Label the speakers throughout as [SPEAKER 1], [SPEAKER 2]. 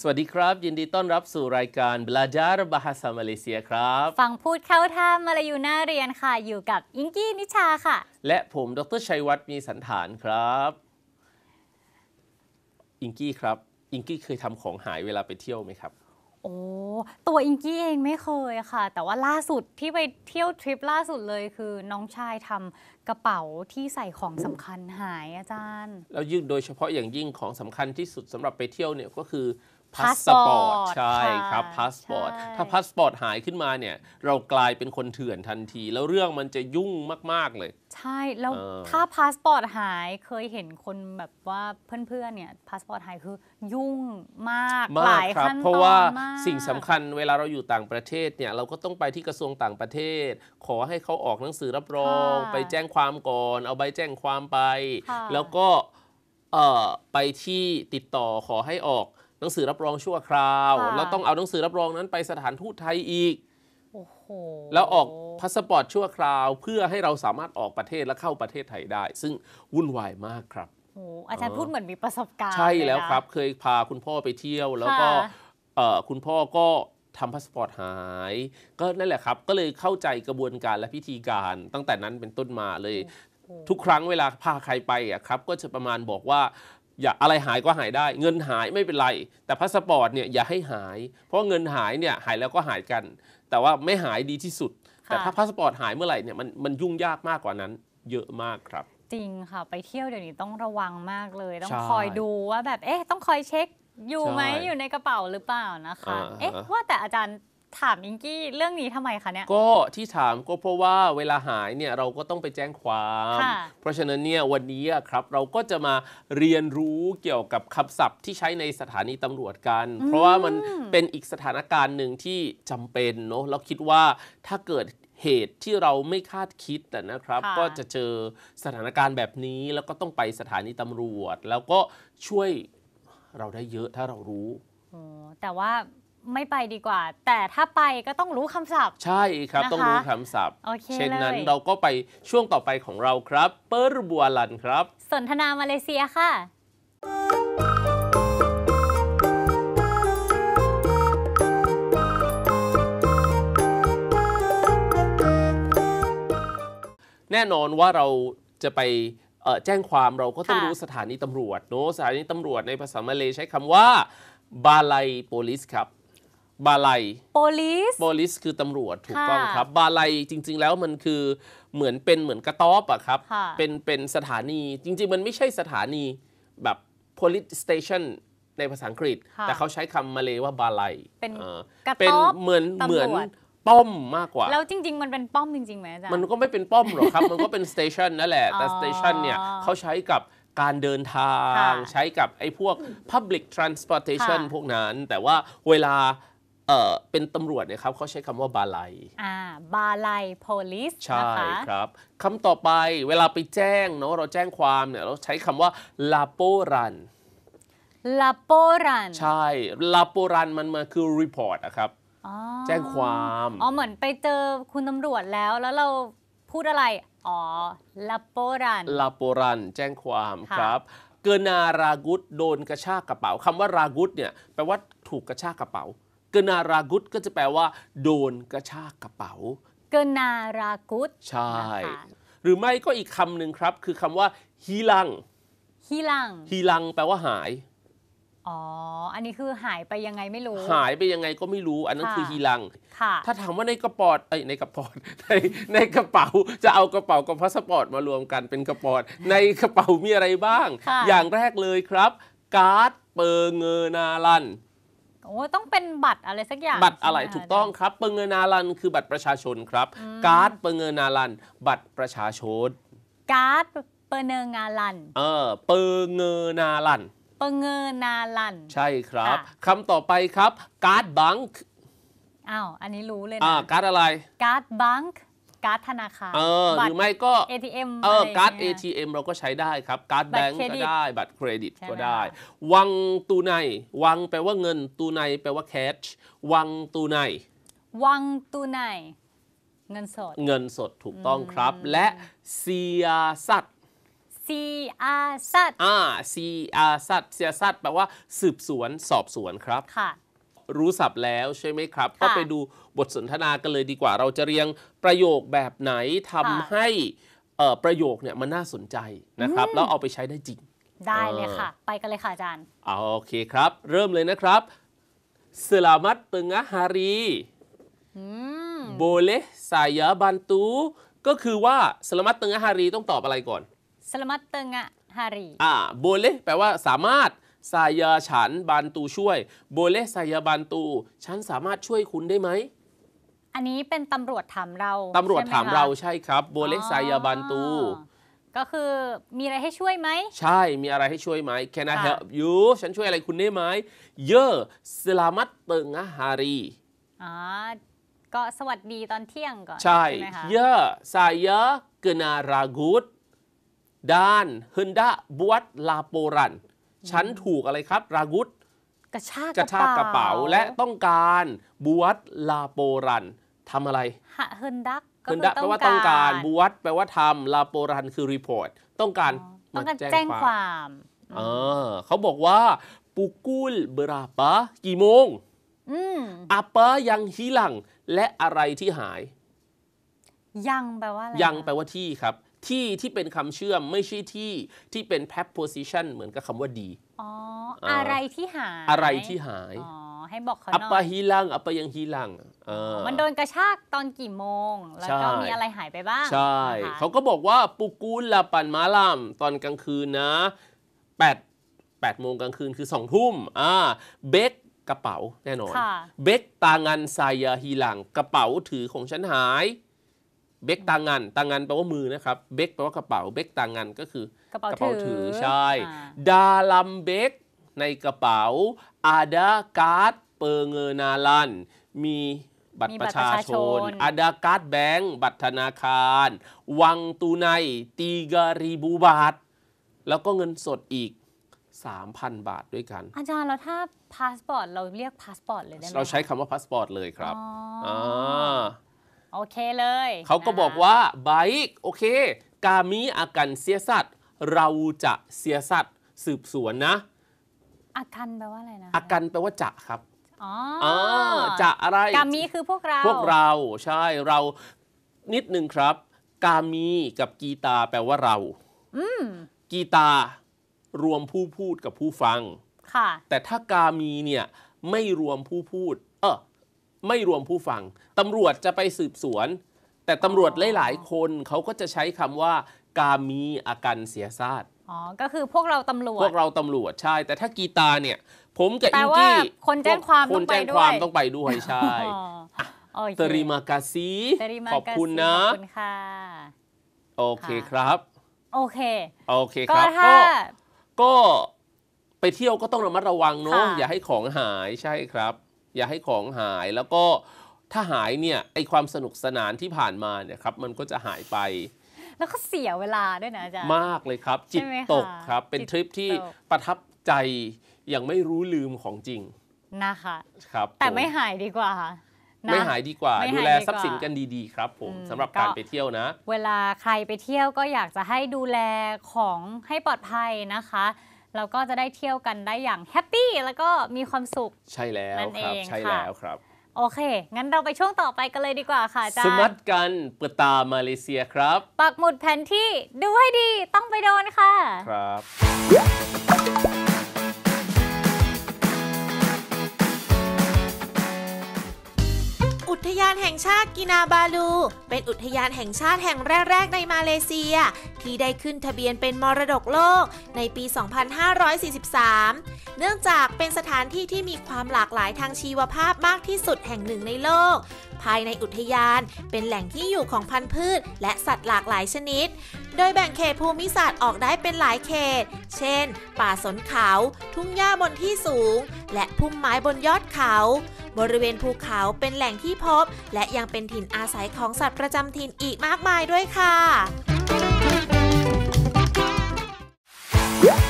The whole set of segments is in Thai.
[SPEAKER 1] ส
[SPEAKER 2] วัสดีครับ ยินดีต้อนรับสู่รายการ Belajar Bahasa Malaysia ครับ
[SPEAKER 1] ฟังพูดเข้าท่ามาลายูน่าเรียนค่ะ อยู่กับอิงกี้ นิชาค่ะ
[SPEAKER 2] และผมดรชัยวัฒน์มีสันฐานครับ อิงกี้ ครับ อิงกี้เคยทำของหายเวลาไปเที่ยวไหมครับ
[SPEAKER 1] โอ้ตัวอิงกี้เองไม่เคยค่ะ แต่ว่าล่าสุดที่ไปเที่ยวทริปล่าสุดเลยคือน้องชายทำกระเป๋าที่ใส่ของสำคัญหายอาจารย์
[SPEAKER 2] แล้วยิ่งโดยเฉพาะอย่างยิ่งของสำคัญที่สุดสำหรับไปเที่ยวเนี่ยก็คือพาสปอร์ตใช่ครับพาสปอร์ตถ้าพาสปอร์ตหายขึ้นมาเนี่ย เรากลายเป็นคนเถื่อนทันทีแล้วเรื่องมันจะยุ่งมากๆ เลย
[SPEAKER 1] ใช่ แล้วถ้าพาสปอร์ตหายเคยเห็นคนแบบว่าเพื่อนๆเนี่ยพาสปอร์ตหายคือยุ่งมากมากหลายขั้นตอนเพราะว่า
[SPEAKER 2] สิ่งสำคัญเวลาเราอยู่ต่างประเทศเนี่ยเราก็ต้องไปที่กระทรวงต่างประเทศ ขอให้เขาออกหนังสือรับรอง ไปแจ้งความก่อน เอาใบแจ้งความไป แล้วก็ไปที่ติดต่อขอให้ออกหนังสือรับรองชั่วคราวแล้วต้องเอาหนังสือรับรองนั้นไปสถานทูตไทยอีกอแล้วออกพาสปอร์ตชั่วคราวเพื่อให้เราสามารถออกประเทศและเข้าประเทศไทยได้ซึ่งวุ่นวายมากครับ
[SPEAKER 1] โอ้อาจารย์พูดเหมือนมีประสบการณ์ใช่แล้วครับ
[SPEAKER 2] เคยพาคุณพ่อไปเที่ยวแล้วก็คคุณพ่อก็ทำพาสปอร์ตหายก็นั่นแหละครับก็เลยเข้าใจกระบวนการและพิธีการตั้งแต่นั้นเป็นต้นมาเลย ทุกครั้งเวลาพาใครไปอ่ะครับก็จะประมาณบอกว่าอย่าอะไรหายก็หายได้ เงินหายไม่เป็นไร แต่พาสปอร์ตเนี่ยอย่าให้หาย เพราะเงินหายเนี่ยหายแล้วก็หายกัน แต่ว่าไม่หายดีที่สุดแต่ถ้าพาสปอร์ตหายเมื่อไหร่เนี่ยมันมันยุ่งยากมากกว่านั้นเยอะมากครับ
[SPEAKER 1] จริงค่ะไปเที่ยวเดี๋ยวนี้ต้องระวังมากเลย ต้องคอยดูว่าแบบเอ๊ะ ต้องคอยเช็คอยู่ไหมอยู่ในกระเป๋าหรือเปล่านะคะเอ๊ะว่าแต่อาจารย์ถามอิงกี้เรื่องนี้ทำไมคะเนี่ยก็
[SPEAKER 2] ที่ถามก็เพราะว่าเวลาหายเนี่ยเราก็ต้องไปแจ้งความ เพราะฉะนั้นเนี่ยวันนี้ครับเราก็จะมาเรียนรู้เกี่ยวกับคำศัพท์ ที่ใช้ในสถานีตำรวจกัน เพราะว่ามันเป็นอีกสถานการณ์หนึ่งที่จำเป็นเนาะเราคิดว่าถ้าเกิดเหตุที่เราไม่คาดคิดนะครับ ก็จะเจอสถานการณ์แบบนี้แล้วก็ต้องไปสถานีตำรวจ แล้วก็ช่วยเราได้เยอะถ้าเรารู้
[SPEAKER 1] แต่ว่าไม่ไปดีกว่า แต่ถ้าไปก็ต้องรู้คำศัพท์
[SPEAKER 2] ใช่ครับะะต้องรู้คำศัพท์เเช่นนั้นเเราก็ไปช่วงต่อไปของเราครับเปิร์บัวลันครับ
[SPEAKER 1] สนทนามาเลเซียค่ะ
[SPEAKER 2] แน่นอนว่าเราจะไปแจ้งความเราก็ต้องรู้สถานีตำรวจเนะสถานีตำรวจในภาษามาเลยใช้คำว่าบาลัยโปลิสครับบาลัยโปลิสโปลิสคือตำรวจ ถูกต้องครับ บาลัยจริงๆ แล้วมันคือเหมือนเป็นเหมือนกระต๊อบอะครับ เป็นเป็นสถานี จริง ๆ มันไม่ใช่สถานีแบบ police station ในภาษาอังกฤษ แต่เขาใช้คำมาเลยว่าบาลัยเป็นกระต๊อบเหมือนเหมือนป้อมมากกว่า แล้ว
[SPEAKER 1] จริง ๆ มันเป็นป้อมจริงๆไหมอาจารย์ มัน
[SPEAKER 2] ก็ไม่เป็นป้อมหรอกครับ มันก็เป็นสเตชันนั่นแหละ แต่สเตชันเนี่ยเขาใช้กับการเดินทาง ใช้กับไอ้พวก Public Transportation พวกนั้น แต่ว่าเวลาเป็นตำรวจนะครับเขาใช้คำว่าบาลัย
[SPEAKER 1] อ่าบาลัย police ใช่นะคะคร
[SPEAKER 2] ับ คำต่อไปเวลาไปแจ้งเนาะเราแจ้งความเนี่ยเราใช้คำว่า laporan
[SPEAKER 1] ลาโปรั
[SPEAKER 2] นใช่ลาโปรันมันมาคือรีพอร์ตอะครับแจ้งความ อ๋
[SPEAKER 1] อเหมือนไปเจอคุณตำรวจแล้วแล้วเราพูดอะไร อ๋อลาโปรันลา
[SPEAKER 2] โปรันแจ้งความครับ เกนารากุตโดนกระชากกระเป๋า คำว่ารากุตเนี่ยแปลว่าถูกกระชากกระเป๋ากนารากุตก็จะแปลว่าโดนกระชากกระเป๋า
[SPEAKER 1] เกนารากุต
[SPEAKER 2] ใช่ หรือไม่ก็อีกคำหนึ่งครับ คือคำว่าฮีลัง ฮีลัง ฮีลังแปลว่าหาย
[SPEAKER 1] อ๋อ อันนี้คือหายไปยังไงไม่รู้ หา
[SPEAKER 2] ยไปยังไงก็ไม่รู้อันนั้นคือฮีลัง
[SPEAKER 1] ถ้าถามว่าในกระป
[SPEAKER 2] อดเอในกระปอดในในกระเป๋าจะเอากระเป๋ากับพาสปอร์ตมารวมกัน เป็นกระปอดในกระเป๋ามีอะไรบ้าง อย่างแรกเลยครับ การ์ดเปอร์เงินาลัน
[SPEAKER 1] โอ้ ต้องเป็นบัตรอะไรสักอย่างบัต
[SPEAKER 2] รอะไรถูกต้องครับเปิงเงินนาลันคือบัตรประชาชนครับ การ์ดเปิงเงินนาลัน บัตรประชาชน
[SPEAKER 1] การ์ดเปิงเงินนาลัน
[SPEAKER 2] เออเปิงเงินนาลัน
[SPEAKER 1] เปิงเงินนาลัน
[SPEAKER 2] ใช่ครับคำต่อไปครับการ์ดบังค์
[SPEAKER 1] อ้าวอันนี้รู้เลยนะการ์ดอะไรการ์ดบังค์การ์ดธนาคารเออหรือไม่ก็ ATM เออ การ์ด ATM
[SPEAKER 2] เราก็ใช้ได้ครับการ์ดแบงก์ก็ได้บัตรเครดิตก็ได้ วังตูไนวังแปลว่าเงิน ตูไนแปลว่าแคชวังตูไน
[SPEAKER 1] วังตูไนเงินสด
[SPEAKER 2] เงินสดถูกต้องครับ และเซียสัต
[SPEAKER 1] ซีอาซัต
[SPEAKER 2] อ่าซีอาสัตเซียสัตแปลว่าสืบสวนสอบสวนครับค่ะรู้ศัพท์แล้วใช่ไหมครับ ก็ไปดูบทสนทนากันเลยดีกว่า เราจะเรียงประโยคแบบไหนทำให้ประโยคเนี่ยมันน่าสนใจนะครับ แล้วเอาไปใช้ได้จริง
[SPEAKER 1] ได้เลยค่ะ ไปกันเลยค่ะอาจารย์
[SPEAKER 2] โอเคครับ เริ่มเลยนะครับสลามัตตึงฮารีโบเลสายาบันตูก็คือว่าสลามัตตึงฮารีต้องตอบอะไรก่อน
[SPEAKER 1] สลามัตตึงฮารี
[SPEAKER 2] อ่าโบเลแปลว่าสามารถซายาฉันบันตูช่วย โบเลซายาบันตู ฉันสามารถช่วยคุณได้ไหม
[SPEAKER 1] อันนี้เป็นตำรวจถามเรา ตำรวจถามเราใช
[SPEAKER 2] ่ครับ โบเลซายาบันตู
[SPEAKER 1] ก็คือมีอะไรให้ช่วยไหม
[SPEAKER 2] ใช่ มีอะไรให้ช่วยไหม Can I help you ฉันช่วยอะไรคุณได้ไหมเยอะสลามัตเติงอาฮารี
[SPEAKER 1] อ๋อก็สวัสดีตอนเที่ยงก่อน ใช่ไหมคะเยอะ
[SPEAKER 2] สายเยอะกนารากุดด้านฮินดาบวตลาโปรันฉันถูกอะไรครับ รากุต
[SPEAKER 1] กระชากกระชากกระเป๋าและ
[SPEAKER 2] ต้องการบวัตลาโปรันทำอะไร
[SPEAKER 1] ฮะเฮินดักเฮินดักแปลว่าต้องการบ
[SPEAKER 2] วัตแปลว่าทำลาโปรัน คือรีพอร์ตต้องการต้องการแจ้งความเขาบอกว่า ปุกุลเบราปะ กี่โมงอัปปะยังฮิลัง และอะไรที่หาย
[SPEAKER 1] ยังแปลว่าอะไรยัง
[SPEAKER 2] แปลว่าที่ครับที่ที่เป็นคำเชื่อมไม่ใช่ที่ที่เป็นแพ e p โพ i ิชันเหมือนกับคำว่าดี
[SPEAKER 1] อ๋อ อะไรที่หาย อะไรที่หาย อ๋อ ให้บอกเขาหน่อยอัปะฮ
[SPEAKER 2] ีลัง อัปะยังฮีลังมันโด
[SPEAKER 1] นกระชากตอนกี่โมง แล้วก็มีอะไรหายไปบ้าง ใช่
[SPEAKER 2] เขาก็บอกว่า ปุกูลลาปันมาลาม ตอนกลางคืนนะแปดแปดโมงกลางคืนคือสองทุ่มอ่า เบกกระเป๋าแน่นอน เบกตางันไซยาฮีลัง กระเป๋าถือของฉันหายเบกตางงานตางงานแปลว่ามือนะครับเบกแปลว่ากระเป๋าเบกตางงานก็คือกระเป๋าถือใช่ ดาลัมเบกในกระเป๋าอาดาการ์ดเปอร์เงินาลันมีบัตรประชาชนอาดาการ์ดแบงก์บัตรธนาคาร วังตูไนตีการีบูบาทแล้วก็เงินสดอีก 3,000 บาทด้วยกัน
[SPEAKER 1] อาจารย์แล้วถ้าพาสปอร์ตเราเรียกพาสปอร์ตเลยได้ไหมเราใช
[SPEAKER 2] ้คำว่าพาสปอร์ตเลยครับ อ๋อ
[SPEAKER 1] โอเคเลย เขา
[SPEAKER 2] ก็บอกว่าไบค์โอเค กามีอากันเสียสัตว์เราจะเสียสัตว์สืบสวนนะ
[SPEAKER 1] อากันแปลว่าอะไรนะอา
[SPEAKER 2] กันแปลว่าจะครับ
[SPEAKER 1] อ๋อจะอะไรกามีคือพวกเรา พวกเรา
[SPEAKER 2] ใช่เรา นิดนึงครับ กามีกับกีตาแปลว่าเรากีตา รวมผู้พูดกับผู้ฟัง ค่ะ แต่ถ้ากามีเนี่ย ไม่รวมผู้พูด เออไม่รวมผู้ฟังตำรวจจะไปสืบสวน แต่ตำรวจหลายๆคนเขาก็จะใช้คำว่า กามีอาการเสียซาด
[SPEAKER 1] อ๋อก็คือพวกเราตำรวจพวกเร
[SPEAKER 2] าตำรวจใช่ แต่ถ้ากีตาเนี่ย ผมกับอิงกี้ค
[SPEAKER 1] นแจ้งความคนแจ้งความต้องไปด้วยใช่เตริ
[SPEAKER 2] มากาซี
[SPEAKER 1] ขอบคุณนะขอบคุณค่ะ
[SPEAKER 2] โอเคครับโอเคโอเคครับก็ก็ไปเที่ยวก็ต้องระมัดระวังเนาะอย่าให้ของหายใช่ครับอย่าให้ของหายแล้วก็ถ้าหายเนี่ย ไอความสนุกสนานที่ผ่านมาเนี่ยครับ มันก็จะหายไป
[SPEAKER 1] แล้วก็เสียเวลาด้วยนะอาจารย์ม
[SPEAKER 2] ากเลยครับ จิตตกครับ เป็นทริปที่ประทับใจอย่างไม่รู้ลืมของจริงนะคะครับ แต่ไม่ห
[SPEAKER 1] ายดีกว่าค่ะไม่หายดีกว่า ดูแลทรัพย์สินก
[SPEAKER 2] ันดีๆครับ ผมสำหรับการไปเที่ยวนะ
[SPEAKER 1] เวลาใครไปเที่ยวก็อยากจะให้ดูแลของให้ปลอดภัยนะคะเราก็จะได้เที่ยวกันได้อย่างแฮปปี้ แล้วก็มีความสุข ใช
[SPEAKER 2] ่แล้วนั่นคเอรับงใช่แล้วครับ
[SPEAKER 1] โอเค งั้นเราไปช่วงต่อไปกันเลยดีกว่าค่ะจาาสมัต
[SPEAKER 2] กันเปิดตามาเลเซียครับ
[SPEAKER 1] ปักหมุดแผนที่ดูให้ดีต้องไปโดนค่ะ
[SPEAKER 2] ครับ
[SPEAKER 1] อุทยานแห่งชาติกินาบาลู เป็นอุทยานแห่งชาติแห่งแรก ๆ ในมาเลเซีย ที่ได้ขึ้นทะเบียนเป็นมรดกโลกในปี 2543 เนื่องจากเป็นสถานที่ที่มีความหลากหลายทางชีวภาพมากที่สุดแห่งหนึ่งในโลกภายในอุทยานเป็นแหล่งที่อยู่ของพันธุ์พืชและสัตว์หลากหลายชนิด โดยแบ่งเขตภูมิศาสตร์ออกได้เป็นหลายเขต เช่น ป่าสนเขา ทุ่งหญ้าบนที่สูง และพุ่มไม้บนยอดเขา บริเวณภูเขาเป็นแหล่งที่พบและยังเป็นถิ่นอาศัยของสัตว์ประจำถิ่นอีกมากมายด้วยค่ะ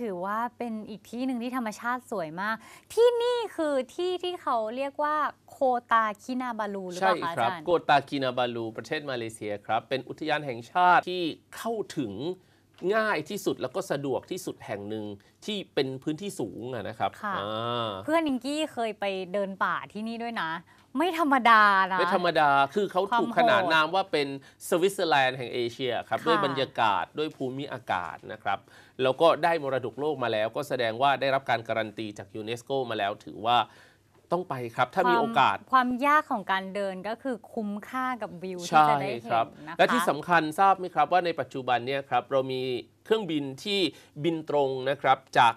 [SPEAKER 1] ถือว่าเป็นอีกที่หนึ่งที่ธรรมชาติสวยมากที่นี่คือที่ที่เขาเรียกว่าโคตาคินาบาลูหรือเปล่าคะอาจารย์โค
[SPEAKER 2] ตาคินาบาลู ประเทศมาเลเซียครับเป็นอุทยานแห่งชาติที่เข้าถึงง่ายที่สุดแล้วก็สะดวกที่สุดแห่งหนึ่งที่เป็นพื้นที่สูงนะครับเพื่
[SPEAKER 1] อนอิงกี้เคยไปเดินป่าที่นี่ด้วยนะไม่ธรรมดานะ ไม่ธรรม
[SPEAKER 2] ดา คือเขาถูกขนานนามว่าเป็นสวิตเซอร์แลนด์แห่งเอเชียครับด้วยบรรยากาศด้วยภูมิอากาศนะครับ แล้วก็ได้มรดกโลกมาแล้ว ก็แสดงว่าได้รับการการันตีจากยูเนสโกมาแล้วถือว่าต้องไปครับถ้ามีโอกาส
[SPEAKER 1] ความยากของการเดินก็คือคุ้มค่ากับวิวที่จะได้เห็นนะคะและที่ส
[SPEAKER 2] ำคัญทราบไหมครับว่าในปัจจุบันเนี่ยครับเรามีเครื่องบินที่บินตรงนะครับจาก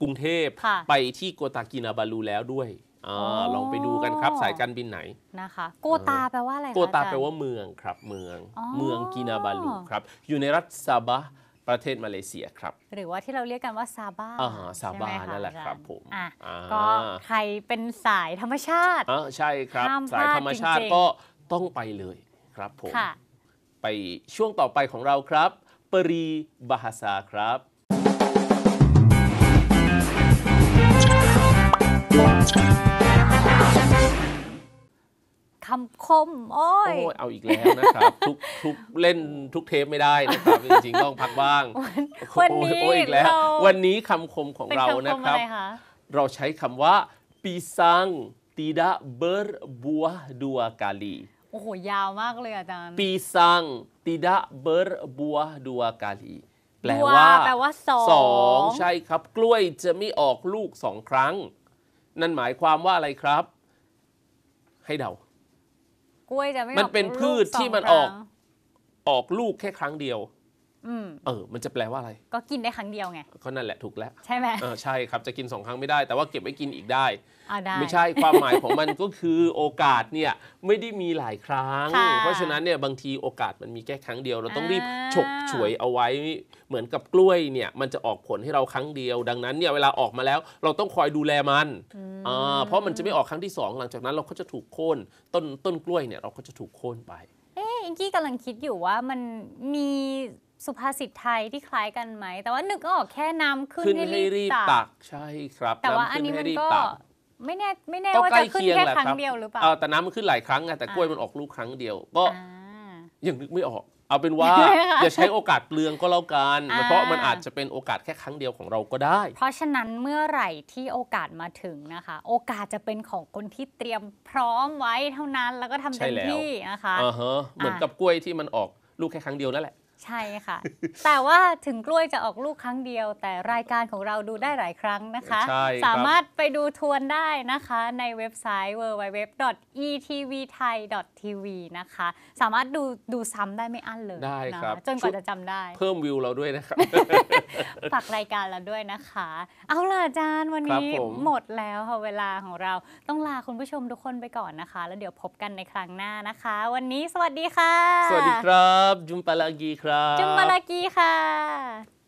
[SPEAKER 2] กรุงเทพไปที่โกตากินาบาลูแล้วด้วยอลองไปดูกันครับสายการบินไหน
[SPEAKER 1] นะคะ โกตาแปลว่าอะไรโกตาแปลว่า
[SPEAKER 2] เมืองครับเมืองเมืองกินาบาลูครับ อยู่ในรัฐซาบะประเทศมาเลเซียครับ
[SPEAKER 1] หรือว่าที่เราเรียกกันว่าซาบาอ่า
[SPEAKER 2] ซาบานั่นแหละครับผมก็ใ
[SPEAKER 1] ครเป็นสายธรรมชาติอ
[SPEAKER 2] ่าใช่ครับสายธรรมชาติก็ต้องไปเลยครับผมไปช่วงต่อไปของเราครับ ปรีบาฮาซาครับ
[SPEAKER 1] คำคม โอ้ย เอ
[SPEAKER 2] าอีกแล้วนะครับทุกทุกเล่นทุกเทปไม่ได้นะครับจริงๆต้องพักบ้าง
[SPEAKER 1] วันนี้อีกแล้ว วัน
[SPEAKER 2] นี้คำคมของเรานะครับ เราใช้คำว่าปีซังตีดะเบอร์บัวดัวกาลี
[SPEAKER 1] โอ้โหยาวมากเลยอาจารย์ ป
[SPEAKER 2] ีซังตีดะเบอร์บัวดัวกาลีแปลว่าแปลว่าสองสองใช่ครับกล้วยจะไม่ออกลูกสองครั้ง นั่นหมายความว่าอะไรครับ ให้เดา
[SPEAKER 1] กล้วยจะไม่ออกมันเป็นพืชที่มันออก
[SPEAKER 2] ออกลูกแค่ครั้งเดียวเออ มันจะแปลว่าอะไร
[SPEAKER 1] ก็กินได้ครั้งเดียวไง
[SPEAKER 2] ก็นั่นแหละถูกแล้ว ใช่ไหมเออใช่ครับ จะกินสองครั้งไม่ได้ แต่ว่าเก็บไว้กินอีกได้ อ่าได้ ไม่ใช่ความหมายของมันก็คือโอกาสเนี่ย ไม่ได้มีหลายครั้ง เพราะฉะนั้นเนี่ยบางทีโอกาสมันมีแค่ครั้งเดียว เราต้องรีบ ฉกฉวยเอาไว้ เหมือนกับกล้วยเนี่ยมันจะออกผลให้เราครั้งเดียว ดังนั้นเนี่ยเวลาออกมาแล้ว เราต้องคอยดูแลมัน อ่า เพราะมันจะไม่ออกครั้งที่สองหลังจากนั้นเราก็จะถูกโค่นต้นต้นกล้วยเนี่ยเราก็จะถูกโค่นไป
[SPEAKER 1] เอ๊ะ อิงกี้กำลังคิดอยู่ว่ามันมีสุภาษิตไทยที่คล้ายกันไหมแต่ว่านึก็ออกแค่น้ำขึ้นให้รีบตัก
[SPEAKER 2] ใช่ครับ แต่ว่าอันนี้มันก็
[SPEAKER 1] ไม่แน่ไม่แน่ว่าจะขึ้นแค่ครั้งเดียว หรือเปล่าแต่
[SPEAKER 2] น้ำมันขึ้นหลายครั้งไงแต่กล้วยมันออกลูกครั้งเดียวก็ยังนึกไม่ออก เอาเป็นว่า อย่าใช้โอกาสเปลืองก็แล้วกัน เพราะมันอาจจะเป็นโอกาสแค่ครั้งเดียวของเราก็ได้ เ
[SPEAKER 1] พราะฉะนั้นเมื่อไหร่ที่โอกาสมาถึงนะคะ โอกาสจะเป็นของคนที่เตรียมพร้อมไว้เท่านั้นแล้วก็ทำเต็มที่นะคะ
[SPEAKER 2] เหมือนกับกล้วยที่มันออกลูกแค่ครั้งเดียวนั่นแหละ
[SPEAKER 1] ใช่ค่ะ แต่ว่าถึงกล้วยจะออกลูกครั้งเดียว แต่รายการของเราดูได้หลายครั้งนะคะ สามารถไปดูทวนได้นะคะ ในเว็บไซต์ www.etvthai.tv นะคะสามารถดูดูซ้ำได้ไม่อั้นเลยได้ครับจนกว่าจะจำได้ เพ
[SPEAKER 2] ิ่มวิวเราด้วยนะครับฝากราย
[SPEAKER 1] การเราด้วยนะคะ เอาล่ะอาจารย์วันนี้หมดแล้วค่ะเวลาของเราต้องลาคุณผู้ชมทุกคนไปก่อนนะคะ แล้วเดี๋ยวพบกันในครั้งหน้านะคะ วันนี้สวัสดีค่ะสวัส
[SPEAKER 2] ดีครับจุมปาลากีครับครับจุมบาลา
[SPEAKER 1] กีค่ะ